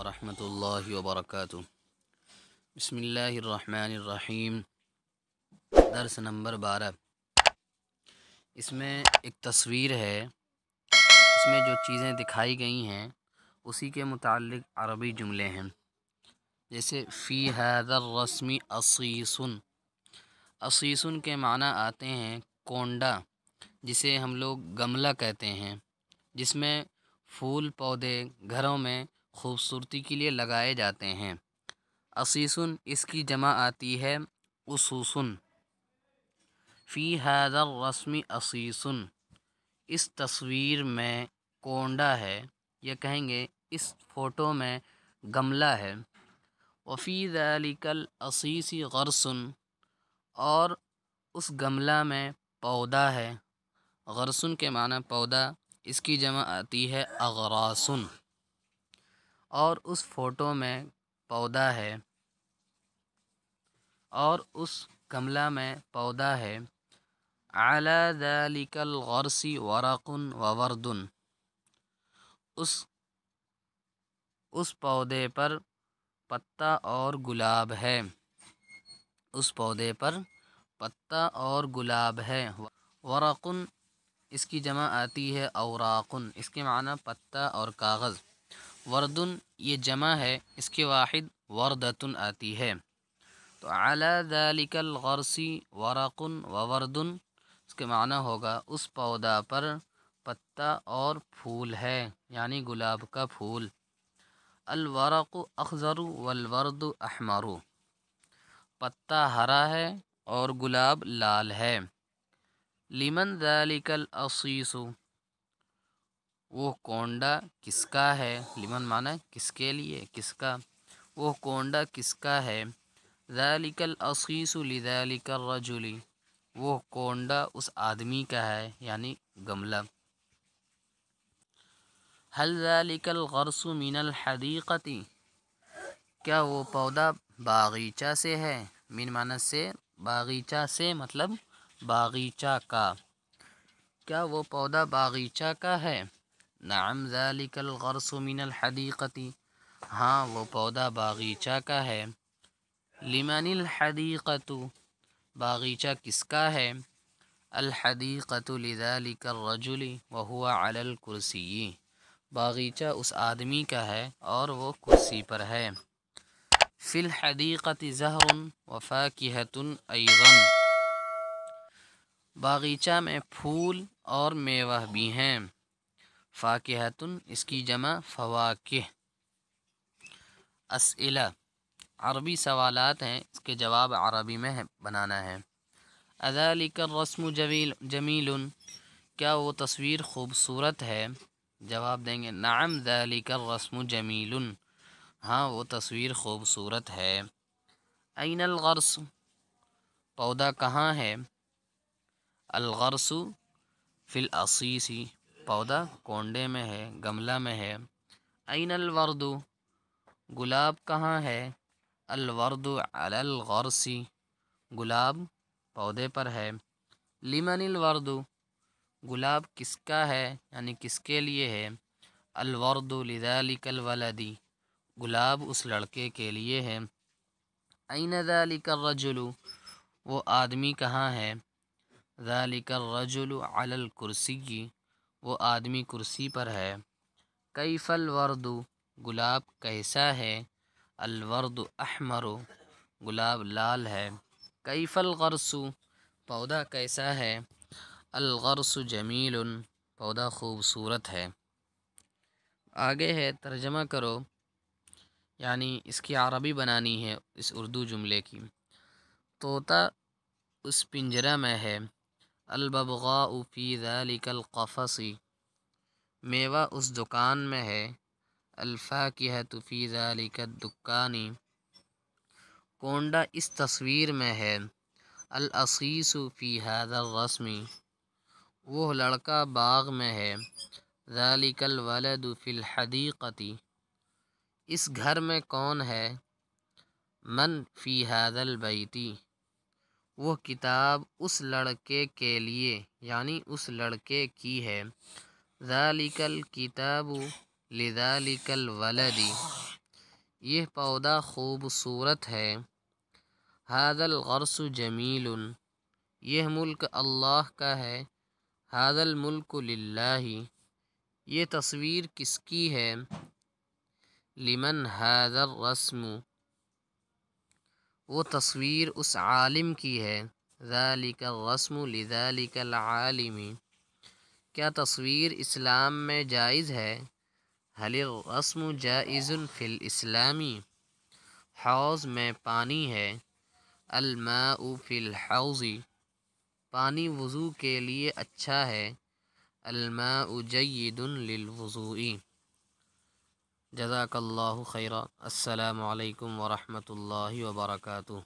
ورحمۃ اللہ وبرکاتہ بسم اللہ الرحمن الرحیم درس نمبر بارہ اس میں ایک تصویر ہے اس میں جو چیزیں دکھائی گئی ہیں اسی کے متعلق عربی جملے ہیں جیسے فی حیدر رسمی عصیسن عصیسن کے معنی آتے ہیں کونڈا جسے ہم لوگ گملہ کہتے ہیں جس میں پھول پودے گھروں میں خوبصورتی کے لیے لگائے جاتے ہیں اسیسن اس کی جمع آتی ہے اسوسن فی حید رسمی اسیسن اس تصویر میں کونڈا ہے یا کہیں گے اس فوٹو میں گملہ ہے وفی دلیکل عسیسی غرسن اور اس گملہ میں پودا ہے غرسن کے معنی پودا اس کی جمع آتی ہے اغراسن اور اس فوٹو میں پودا ہے اور اس گملا میں پودا ہے اعلیٰ دلیکل غرسی سی و وردن اس اس پودے پر پتا اور گلاب ہے اس پودے پر پتا اور گلاب ہے ورقن اس کی جمع آتی ہے اوراقن اس کے معنی پتا اور کاغذ وردن یہ جمع ہے اس کے واحد وردتن آتی ہے تو اعلیٰ ذالک الغرسی ورقن و وردن اس کے معنی ہوگا اس پودا پر پتا اور پھول ہے یعنی گلاب کا پھول الورق اخضر والورد احمر پتا ہرا ہے اور گلاب لال ہے لمن ذالک الاصیص وہ کونڈا کس کا ہے لمن مانا کس کے لیے کس کا وہ کونڈا کس کا ہے ذالک لکل لذالک و وہ کونڈا اس آدمی کا ہے یعنی گملہ حل ذالک الغرس من الحدیقتی کیا وہ پودا باغیچہ سے ہے من معنی سے باغیچہ سے مطلب باغیچہ کا کیا وہ پودا باغیچہ کا ہے نعم الغرس من الحدیقتی ہاں وہ پودا باغیچہ کا ہے لمن الحدیقت باغیچہ کس کا ہے الحدیقت لذالک الرجل وهو علی الکرسی باغیچہ اس آدمی کا ہے اور وہ کرسی پر ہے فی الحدیقت زہر وفاکہت ایضا باغیچہ میں پھول اور میوہ بھی ہیں فاکہتن اس کی جمع فواقہ اسئلہ عربی سوالات ہیں اس کے جواب عربی میں بنانا ہے اذالک الرسم جمیل جمیل کیا وہ تصویر خوبصورت ہے جواب دیں گے نعم ذالک الرسم جمیل ہاں وہ تصویر خوبصورت ہے عین الغرس پودا کہاں ہے الغرس فی الاصیسی پودا کونڈے میں ہے گملہ میں ہے عین الوردو گلاب کہاں ہے الورد علی الغرسی گلاب پودے پر ہے لیمن الوردو گلاب کس کا ہے یعنی کس کے لیے ہے الورد لذالک الولدی گلاب اس لڑکے کے لیے ہے عین ذالک الرجل وہ آدمی کہاں ہے ذالک الرجل علی الکرسی وہ آدمی کرسی پر ہے کئی فل ورد گلاب کیسا ہے الورد احمر گلاب لال ہے کیف فل پودا کیسا ہے الغرس جمیل پودا خوبصورت ہے آگے ہے ترجمہ کرو یعنی اس کی عربی بنانی ہے اس اردو جملے کی طوطا اس پنجرہ میں ہے الببغاء فی ذلک القفص میوہ اس دکان میں ہے الفا فی ذلک الدکانی کونڈا اس تصویر میں ہے العصیث فی هذا غسمی وہ لڑکا باغ میں ہے ذلک الولد فی الحدیقتی اس گھر میں کون ہے من فی هذا البیتی وہ کتاب اس لڑکے کے لیے یعنی اس لڑکے کی ہے ذالک الکتاب لذالک الولد یہ پودا خوبصورت ہے ہادل الغرس جمیل یہ ملک اللہ کا ہے الملک للہ یہ تصویر کس کی ہے لمن حاضر رسم وہ تصویر اس عالم کی ہے ذالک غسم لذالک العالمی کیا تصویر اسلام میں جائز ہے حل غسم جائز فی الاسلامی حوض میں پانی ہے الماء فی الحوض پانی وضو کے لیے اچھا ہے الماء جید للوضوئی جزاک اللہ خیرہ السلام علیکم ورحمۃ اللہ وبرکاتہ